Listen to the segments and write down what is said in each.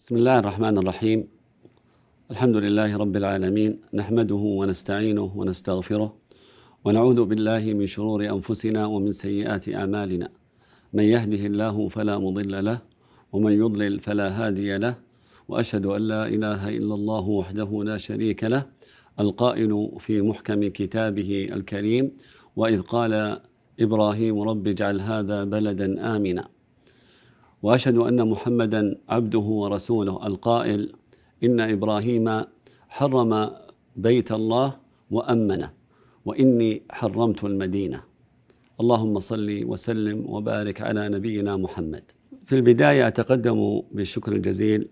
بسم الله الرحمن الرحيم الحمد لله رب العالمين نحمده ونستعينه ونستغفره ونعوذ بالله من شرور انفسنا ومن سيئات اعمالنا من يهده الله فلا مضل له ومن يضلل فلا هادي له واشهد ان لا اله الا الله وحده لا شريك له القائل في محكم كتابه الكريم واذ قال ابراهيم رب اجعل هذا بلدا امنا واشهد ان محمدا عبده ورسوله القائل ان ابراهيم حرم بيت الله وامنه واني حرمت المدينه اللهم صل وسلم وبارك على نبينا محمد في البدايه اتقدم بالشكر الجزيل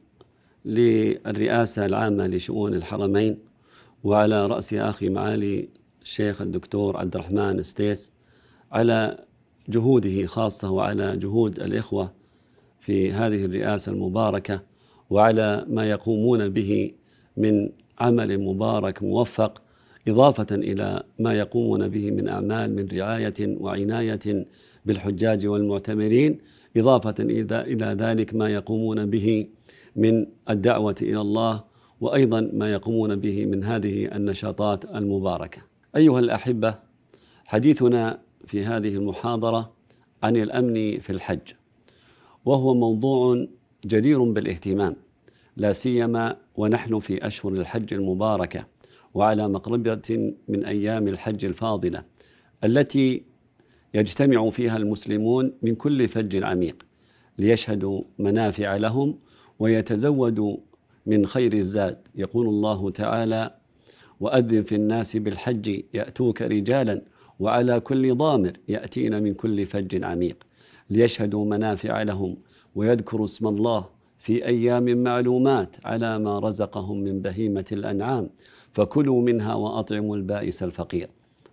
للرئاسه العامه لشؤون الحرمين وعلى راس اخي معالي الشيخ الدكتور عبد الرحمن ستيس على جهوده خاصه وعلى جهود الاخوه في هذه الرئاسة المباركة وعلى ما يقومون به من عمل مبارك موفق إضافة إلى ما يقومون به من أعمال من رعاية وعناية بالحجاج والمعتمرين إضافة إلى ذلك ما يقومون به من الدعوة إلى الله وأيضا ما يقومون به من هذه النشاطات المباركة أيها الأحبة حديثنا في هذه المحاضرة عن الأمن في الحج وهو موضوع جدير بالاهتمام لا سيما ونحن في اشهر الحج المباركه وعلى مقربه من ايام الحج الفاضله التي يجتمع فيها المسلمون من كل فج عميق ليشهدوا منافع لهم ويتزودوا من خير الزاد يقول الله تعالى واذن في الناس بالحج ياتوك رجالا وعلى كل ضامر ياتين من كل فج عميق ليشهدوا منافع لهم ويذكروا اسم الله في ايام معلومات على ما رزقهم من بهيمه الانعام فكلوا منها واطعموا البائس الفقير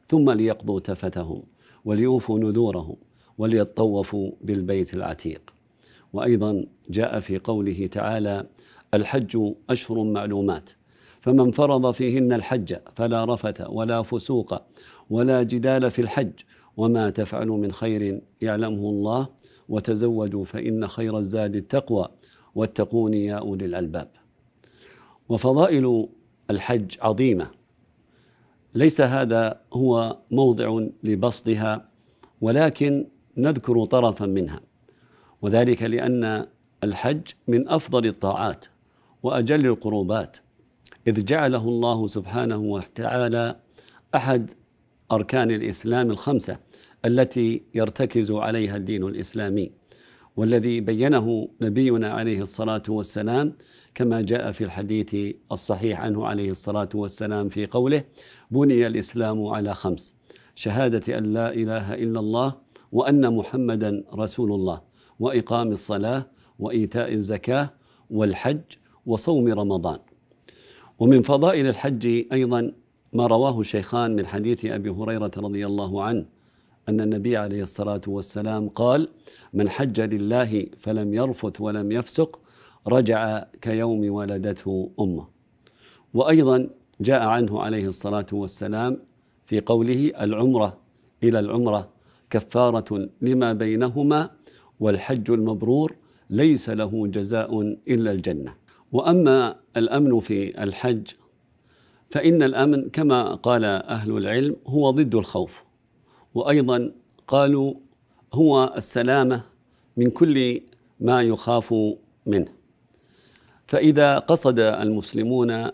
ثم ليقضوا تفتهم وليوفوا نذورهم وليطوفوا بالبيت العتيق وايضا جاء في قوله تعالى الحج اشهر معلومات فمن فرض فيهن الحج فلا رفث ولا فسوق ولا جدال في الحج وما تفعلوا من خير يعلمه الله وتزودوا فإن خير الزاد التقوى واتقون يا أولي الألباب وفضائل الحج عظيمة ليس هذا هو موضع لبسطها ولكن نذكر طرفا منها وذلك لأن الحج من أفضل الطاعات وأجل القربات إذ جعله الله سبحانه وتعالى أحد أركان الإسلام الخمسة التي يرتكز عليها الدين الاسلامي والذي بينه نبينا عليه الصلاه والسلام كما جاء في الحديث الصحيح عنه عليه الصلاه والسلام في قوله بني الاسلام على خمس شهاده ان لا اله الا الله وان محمدا رسول الله واقام الصلاه وايتاء الزكاه والحج وصوم رمضان ومن فضائل الحج ايضا ما رواه الشيخان من حديث ابي هريره رضي الله عنه أن النبي عليه الصلاة والسلام قال من حج لله فلم يرفث ولم يفسق رجع كيوم ولدته أمه وأيضا جاء عنه عليه الصلاة والسلام في قوله العمرة إلى العمرة كفارة لما بينهما والحج المبرور ليس له جزاء إلا الجنة وأما الأمن في الحج فإن الأمن كما قال أهل العلم هو ضد الخوف وايضا قالوا هو السلامه من كل ما يخاف منه فاذا قصد المسلمون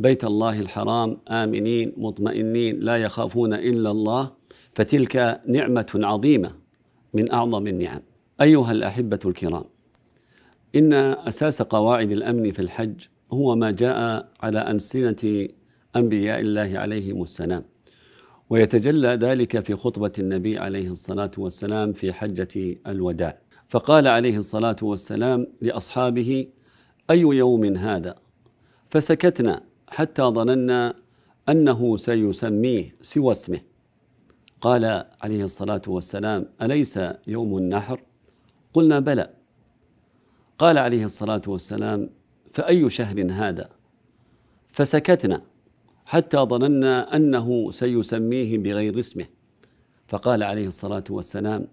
بيت الله الحرام امنين مطمئنين لا يخافون الا الله فتلك نعمه عظيمه من اعظم النعم ايها الاحبه الكرام ان اساس قواعد الامن في الحج هو ما جاء على ألسنة أنبياء الله عليهم السلام ويتجلى ذلك في خطبة النبي عليه الصلاة والسلام في حجة الوداع فقال عليه الصلاة والسلام لأصحابه أي يوم هذا فسكتنا حتى ظننا أنه سيسميه سوى اسمه قال عليه الصلاة والسلام أليس يوم النحر قلنا بلى قال عليه الصلاة والسلام فأي شهر هذا فسكتنا حتى ظننا انه سيسميه بغير اسمه فقال عليه الصلاه والسلام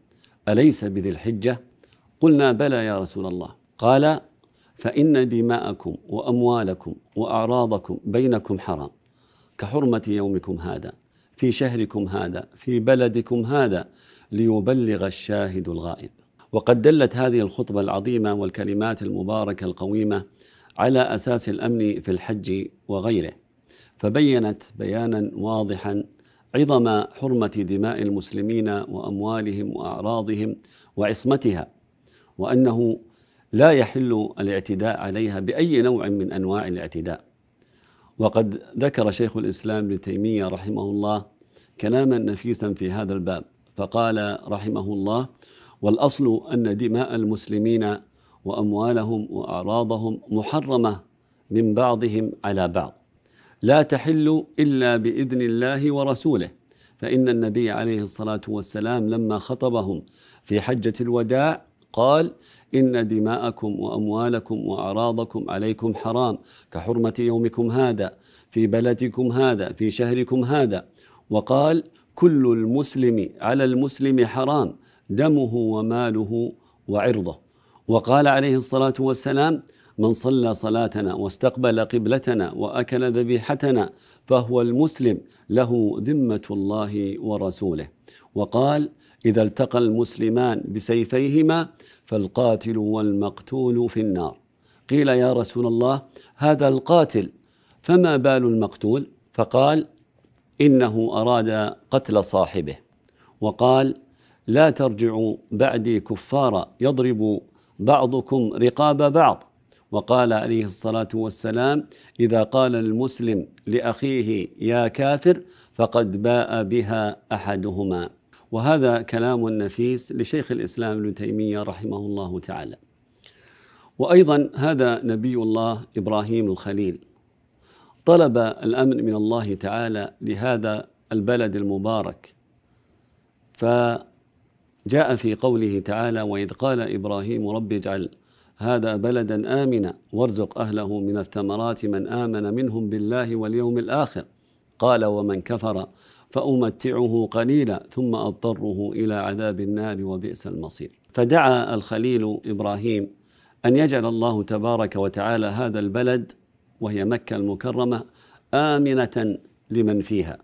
اليس بذي الحجه قلنا بلى يا رسول الله قال فان دماءكم واموالكم واعراضكم بينكم حرام كحرمه يومكم هذا في شهركم هذا في بلدكم هذا ليبلغ الشاهد الغائب وقد دلت هذه الخطبه العظيمه والكلمات المباركه القويمه على اساس الامن في الحج وغيره فبينت بيانا واضحا عظم حرمه دماء المسلمين واموالهم واعراضهم وعصمتها وانه لا يحل الاعتداء عليها باي نوع من انواع الاعتداء وقد ذكر شيخ الاسلام ابن تيميه رحمه الله كلاما نفيسا في هذا الباب فقال رحمه الله والاصل ان دماء المسلمين واموالهم واعراضهم محرمه من بعضهم على بعض لا تحل الا باذن الله ورسوله فان النبي عليه الصلاه والسلام لما خطبهم في حجه الوداع قال ان دماءكم واموالكم واعراضكم عليكم حرام كحرمه يومكم هذا في بلدكم هذا في شهركم هذا وقال كل المسلم على المسلم حرام دمه وماله وعرضه وقال عليه الصلاه والسلام من صلى صلاتنا واستقبل قبلتنا واكل ذبيحتنا فهو المسلم له ذمه الله ورسوله وقال اذا التقى المسلمان بسيفيهما فالقاتل والمقتول في النار قيل يا رسول الله هذا القاتل فما بال المقتول فقال انه اراد قتل صاحبه وقال لا ترجعوا بعدي كفارا يضرب بعضكم رقاب بعض وقال عليه الصلاة والسلام إذا قال المسلم لأخيه يا كافر فقد باء بها أحدهما وهذا كلام نفيس لشيخ الإسلام ابن تيمية رحمه الله تعالى وأيضا هذا نبي الله إبراهيم الخليل طلب الأمن من الله تعالى لهذا البلد المبارك فجاء في قوله تعالى وإذ قال إبراهيم رب اجعل هذا بلدا امنا وارزق اهله من الثمرات من امن منهم بالله واليوم الاخر قال ومن كفر فامتعه قليلا ثم اضطره الى عذاب النار وبئس المصير فدعا الخليل ابراهيم ان يجعل الله تبارك وتعالى هذا البلد وهي مكه المكرمه امنه لمن فيها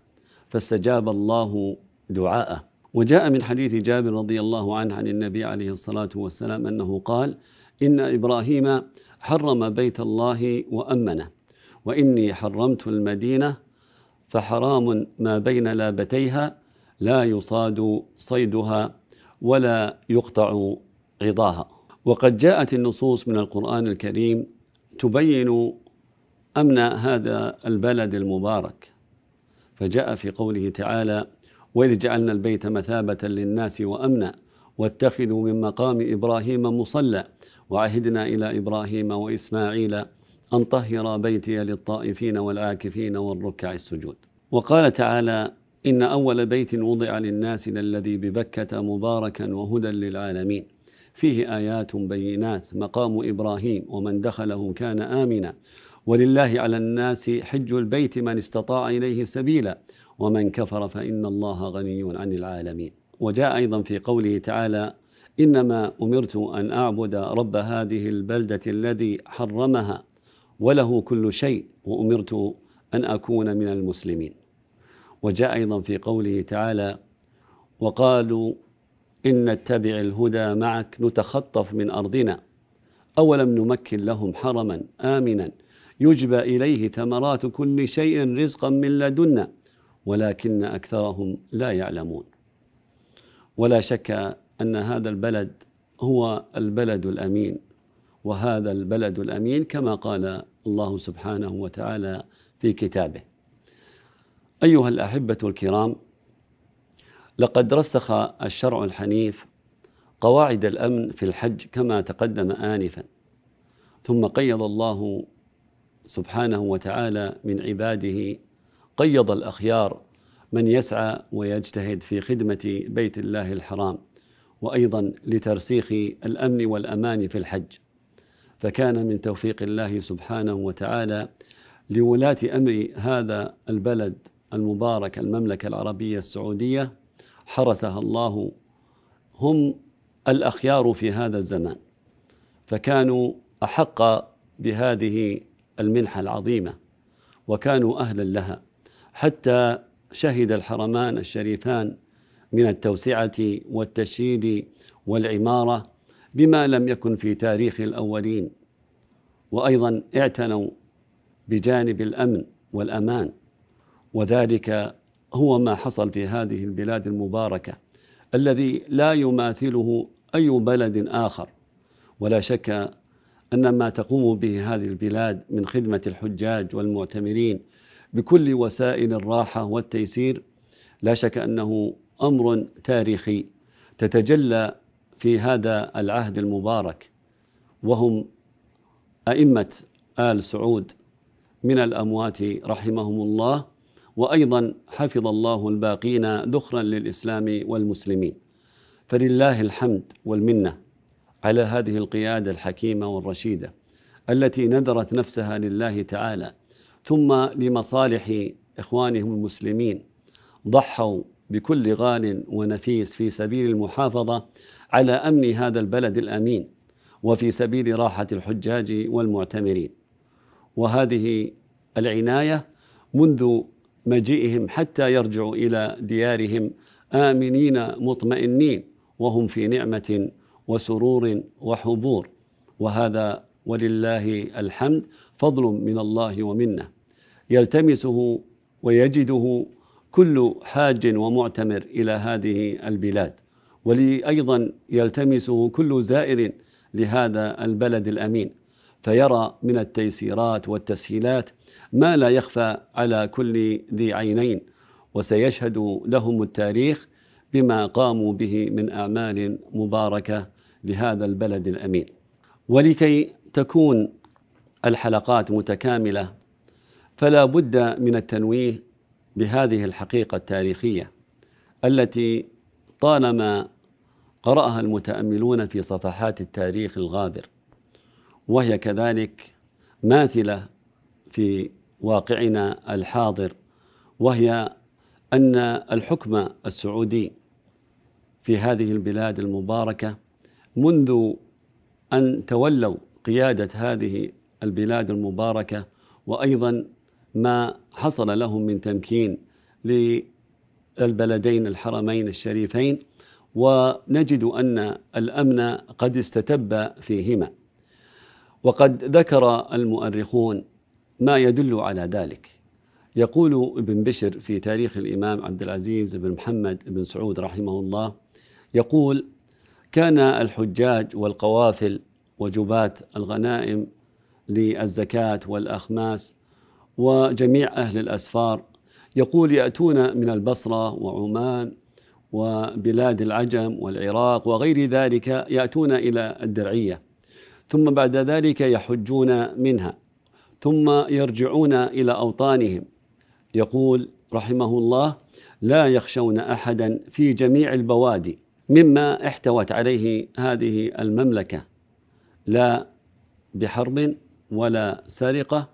فاستجاب الله دعاءه وجاء من حديث جابر رضي الله عنه عن النبي عليه الصلاه والسلام انه قال إن إبراهيم حرم بيت الله وأمنه وإني حرمت المدينة فحرام ما بين لابتيها لا يصاد صيدها ولا يقطع عظاها وقد جاءت النصوص من القرآن الكريم تبين أمن هذا البلد المبارك فجاء في قوله تعالى وإذ جعلنا البيت مثابة للناس وأمنا واتخذوا من مقام ابراهيم مصلى وعهدنا الى ابراهيم واسماعيل ان طهر بيتي للطائفين والعاكفين والركع السجود. وقال تعالى: ان اول بيت وضع للناس للذي ببكه مباركا وهدى للعالمين. فيه ايات بينات مقام ابراهيم ومن دخله كان امنا ولله على الناس حج البيت من استطاع اليه سبيلا ومن كفر فان الله غني عن العالمين. وجاء ايضا في قوله تعالى انما امرت ان اعبد رب هذه البلده الذي حرمها وله كل شيء وامرت ان اكون من المسلمين وجاء ايضا في قوله تعالى وقالوا ان نتبع الهدى معك نتخطف من ارضنا اولم نمكن لهم حرما امنا يجبى اليه ثمرات كل شيء رزقا من لدنا ولكن اكثرهم لا يعلمون ولا شك ان هذا البلد هو البلد الامين وهذا البلد الامين كما قال الله سبحانه وتعالى في كتابه ايها الاحبه الكرام لقد رسخ الشرع الحنيف قواعد الامن في الحج كما تقدم انفا ثم قيض الله سبحانه وتعالى من عباده قيض الاخيار من يسعى ويجتهد في خدمة بيت الله الحرام وأيضا لترسيخ الأمن والأمان في الحج فكان من توفيق الله سبحانه وتعالى لولاة أمر هذا البلد المبارك المملكة العربية السعودية حرسها الله هم الأخيار في هذا الزمان فكانوا أحق بهذه المنحة العظيمة وكانوا أهلا لها حتى شهد الحرمان الشريفان من التوسعه والتشييد والعماره بما لم يكن في تاريخ الاولين وايضا اعتنوا بجانب الامن والامان وذلك هو ما حصل في هذه البلاد المباركه الذي لا يماثله اي بلد اخر ولا شك ان ما تقوم به هذه البلاد من خدمه الحجاج والمعتمرين بكل وسائل الراحه والتيسير لا شك انه امر تاريخي تتجلى في هذا العهد المبارك وهم ائمه ال سعود من الاموات رحمهم الله وايضا حفظ الله الباقين ذخرا للاسلام والمسلمين فلله الحمد والمنه على هذه القياده الحكيمه والرشيده التي نذرت نفسها لله تعالى ثم لمصالح اخوانهم المسلمين ضحوا بكل غال ونفيس في سبيل المحافظه على امن هذا البلد الامين وفي سبيل راحه الحجاج والمعتمرين وهذه العنايه منذ مجيئهم حتى يرجعوا الى ديارهم امنين مطمئنين وهم في نعمه وسرور وحبور وهذا ولله الحمد فضل من الله ومنه يلتمسه ويجده كل حاج ومعتمر الى هذه البلاد ايضا يلتمسه كل زائر لهذا البلد الامين فيرى من التيسيرات والتسهيلات ما لا يخفى على كل ذي عينين وسيشهد لهم التاريخ بما قاموا به من اعمال مباركه لهذا البلد الامين ولكي تكون الحلقات متكامله فلا بد من التنويه بهذه الحقيقه التاريخيه التي طالما قراها المتاملون في صفحات التاريخ الغابر وهي كذلك ماثله في واقعنا الحاضر وهي ان الحكم السعودي في هذه البلاد المباركه منذ ان تولوا قياده هذه البلاد المباركه وايضا ما حصل لهم من تمكين للبلدين الحرمين الشريفين ونجد ان الامن قد استتب فيهما وقد ذكر المؤرخون ما يدل على ذلك يقول ابن بشر في تاريخ الامام عبد العزيز بن محمد بن سعود رحمه الله يقول كان الحجاج والقوافل وجبات الغنائم للزكاه والاخماس وجميع أهل الأسفار يقول يأتون من البصرة وعمان وبلاد العجم والعراق وغير ذلك يأتون إلى الدرعية ثم بعد ذلك يحجون منها ثم يرجعون إلى أوطانهم يقول رحمه الله لا يخشون أحدا في جميع البوادي مما احتوت عليه هذه المملكة لا بحرب ولا سرقة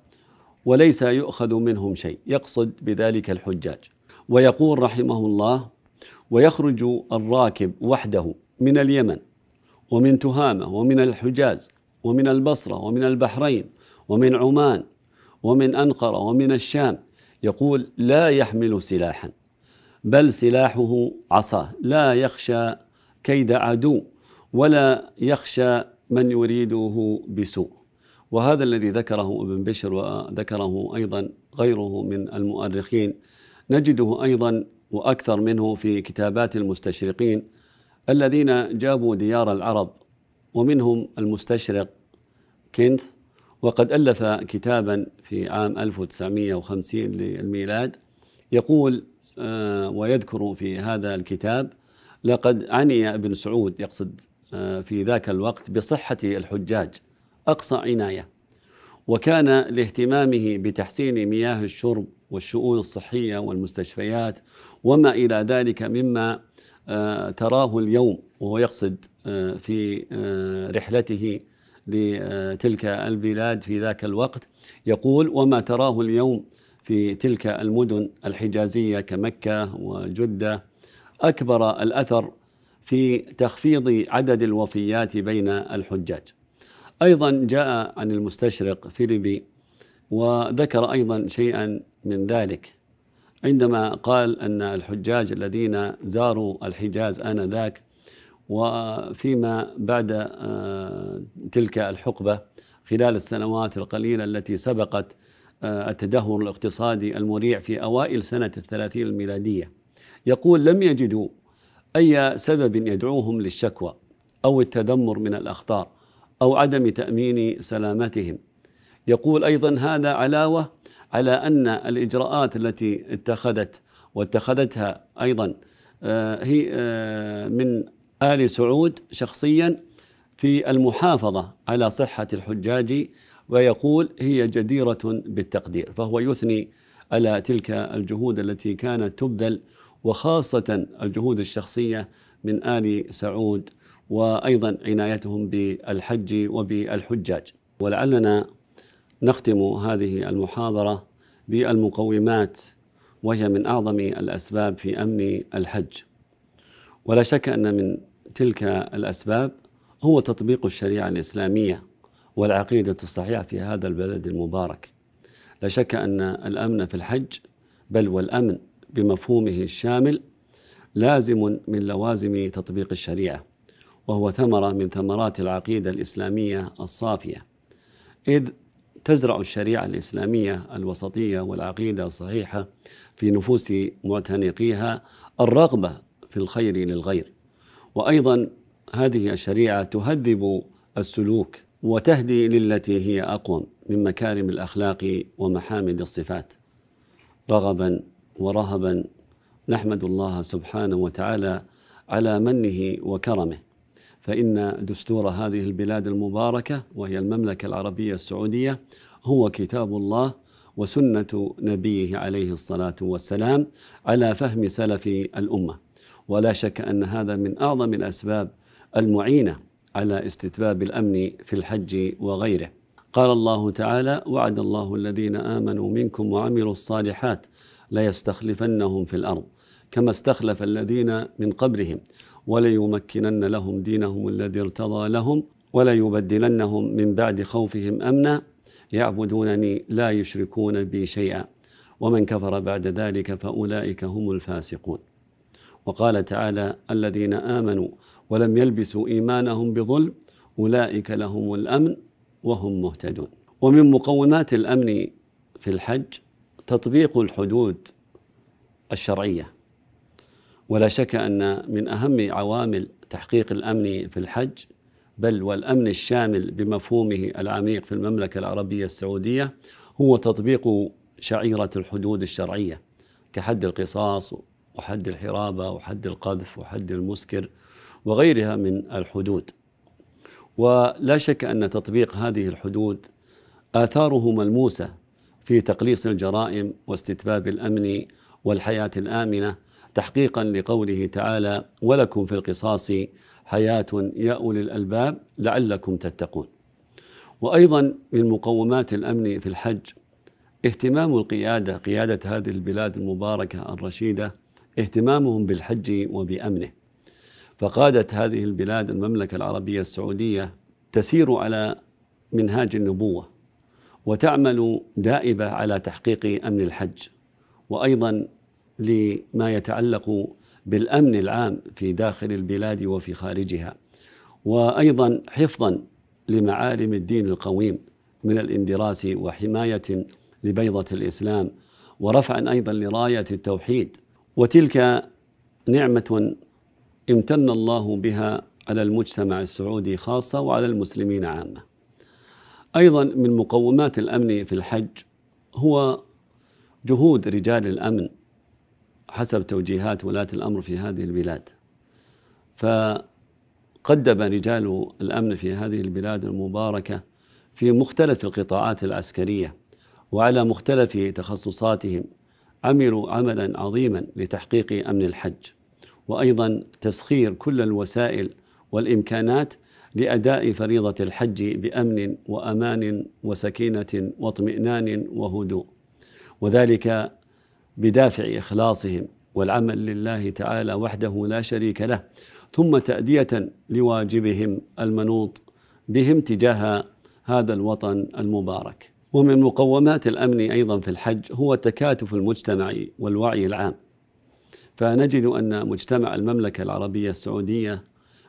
وليس يؤخذ منهم شيء يقصد بذلك الحجاج ويقول رحمه الله ويخرج الراكب وحده من اليمن ومن تهامه ومن الحجاز ومن البصره ومن البحرين ومن عمان ومن انقره ومن الشام يقول لا يحمل سلاحا بل سلاحه عصاه لا يخشى كيد عدو ولا يخشى من يريده بسوء وهذا الذي ذكره ابن بشر وذكره أيضا غيره من المؤرخين نجده أيضا وأكثر منه في كتابات المستشرقين الذين جابوا ديار العرب ومنهم المستشرق كنت وقد ألف كتابا في عام 1950 للميلاد يقول آه، ويذكر في هذا الكتاب لقد عني ابن سعود يقصد آه، في ذاك الوقت بصحة الحجاج أقصى عناية وكان لاهتمامه بتحسين مياه الشرب والشؤون الصحية والمستشفيات وما إلى ذلك مما آه، تراه اليوم وهو يقصد آه، في آه، رحلته لتلك البلاد في ذاك الوقت يقول وما تراه اليوم في تلك المدن الحجازيه كمكه وجده اكبر الاثر في تخفيض عدد الوفيات بين الحجاج أيضا جاء عن المستشرق فيليبي وذكر أيضا شيئا من ذلك عندما قال أن الحجاج الذين زاروا الحجاز آنذاك وفيما بعد آه، تلك الحقبة خلال السنوات القليلة التي سبقت آه، التدهور الاقتصادي المريع في أوائل سنة الثلاثين الميلادية يقول لم يجدوا أي سبب يدعوهم للشكوى أو التذمر من الأخطار او عدم تامين سلامتهم يقول ايضا هذا علاوه على ان الاجراءات التي اتخذت واتخذتها ايضا آه، هي آه، من ال سعود شخصيا في المحافظه على صحه الحجاج ويقول هي جديره بالتقدير فهو يثني على تلك الجهود التي كانت تبذل وخاصه الجهود الشخصيه من ال سعود وايضا عنايتهم بالحج وبالحجاج ولعلنا نختم هذه المحاضره بالمقومات وهي من اعظم الاسباب في امن الحج ولا شك ان من تلك الاسباب هو تطبيق الشريعه الاسلاميه والعقيده الصحيحه في هذا البلد المبارك لا شك ان الامن في الحج بل والامن بمفهومه الشامل لازم من لوازم تطبيق الشريعه وهو ثمرة من ثمرات العقيدة الإسلامية الصافية إذ تزرع الشريعة الإسلامية الوسطية والعقيدة الصحيحة في نفوس معتنقيها الرغبة في الخير للغير وأيضا هذه الشريعة تهذب السلوك وتهدي للتي هي أقوم من مكارم الأخلاق ومحامد الصفات رغبا ورهبا نحمد الله سبحانه وتعالى على منه وكرمه فإن دستور هذه البلاد المباركة وهي المملكة العربية السعودية هو كتاب الله وسنة نبيه عليه الصلاة والسلام على فهم سلف الأمة ولا شك أن هذا من أعظم الأسباب المعينة على استتباب الأمن في الحج وغيره قال الله تعالى وعد الله الذين آمنوا منكم وعملوا الصالحات ليستخلفنهم في الأرض كما استخلف الذين من قبلهم وليمكنن لهم دينهم الذي ارتضى لهم وليبدلنهم من بعد خوفهم امنا يعبدونني لا يشركون بي شيئا ومن كفر بعد ذلك فاولئك هم الفاسقون وقال تعالى الذين امنوا ولم يلبسوا ايمانهم بظلم اولئك لهم الامن وهم مهتدون ومن مقومات الامن في الحج تطبيق الحدود الشرعيه ولا شك أن من أهم عوامل تحقيق الأمن في الحج بل والأمن الشامل بمفهومه العميق في المملكة العربية السعودية هو تطبيق شعيرة الحدود الشرعية كحد القصاص وحد الحرابة وحد القذف وحد المسكر وغيرها من الحدود ولا شك أن تطبيق هذه الحدود آثاره ملموسة في تقليص الجرائم واستتباب الأمن والحياة الآمنة تحقيقا لقوله تعالى ولكم في القصاص حياة يا أولي الألباب لعلكم تتقون وأيضا من مقومات الأمن في الحج اهتمام القيادة قيادة هذه البلاد المباركة الرشيدة اهتمامهم بالحج وبأمنه فقادت هذه البلاد المملكة العربية السعودية تسير على منهاج النبوة وتعمل دائبة على تحقيق أمن الحج وأيضا لما يتعلق بالامن العام في داخل البلاد وفي خارجها وايضا حفظا لمعالم الدين القويم من الاندراس وحمايه لبيضه الاسلام ورفعا ايضا لرايه التوحيد وتلك نعمه امتن الله بها على المجتمع السعودي خاصه وعلى المسلمين عامه. ايضا من مقومات الامن في الحج هو جهود رجال الامن حسب توجيهات ولاة الأمر في هذه البلاد فقدم رجال الأمن في هذه البلاد المباركة في مختلف القطاعات العسكرية وعلى مختلف تخصصاتهم عملوا عملا عظيما لتحقيق أمن الحج وأيضا تسخير كل الوسائل والإمكانات لأداء فريضة الحج بأمن وأمان وسكينة واطمئنان وهدوء وذلك بدافع إخلاصهم والعمل لله تعالى وحده لا شريك له ثم تأدية لواجبهم المنوط بهم تجاه هذا الوطن المبارك ومن مقومات الأمن أيضا في الحج هو التكاتف المجتمعي والوعي العام فنجد أن مجتمع المملكة العربية السعودية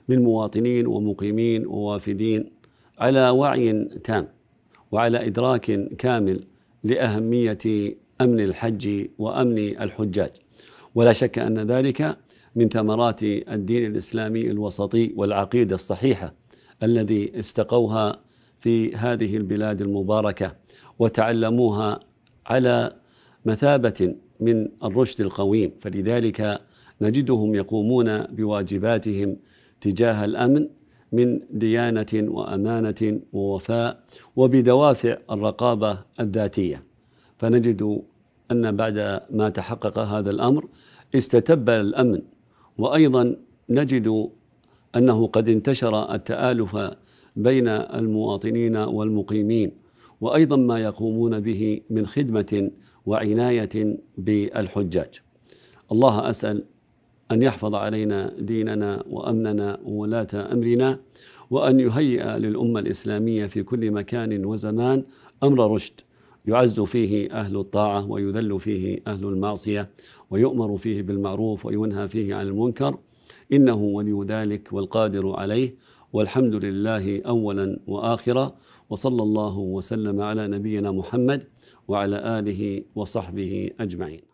من مواطنين ومقيمين ووافدين على وعي تام وعلى إدراك كامل لأهمية امن الحج وامن الحجاج ولا شك ان ذلك من ثمرات الدين الاسلامي الوسطي والعقيده الصحيحه الذي استقوها في هذه البلاد المباركه وتعلموها على مثابه من الرشد القويم فلذلك نجدهم يقومون بواجباتهم تجاه الامن من ديانه وامانه ووفاء وبدوافع الرقابه الذاتيه فنجد أن بعد ما تحقق هذا الأمر استتب الأمن وأيضا نجد أنه قد انتشر التآلف بين المواطنين والمقيمين وأيضا ما يقومون به من خدمة وعناية بالحجاج الله أسأل أن يحفظ علينا ديننا وأمننا وولاة أمرنا وأن يهيئ للأمة الإسلامية في كل مكان وزمان أمر رشد يعز فيه أهل الطاعة ويذل فيه أهل المعصية ويؤمر فيه بالمعروف وينهى فيه عن المنكر إنه ولي ذلك والقادر عليه والحمد لله أولا وآخرا وصلى الله وسلم على نبينا محمد وعلى آله وصحبه أجمعين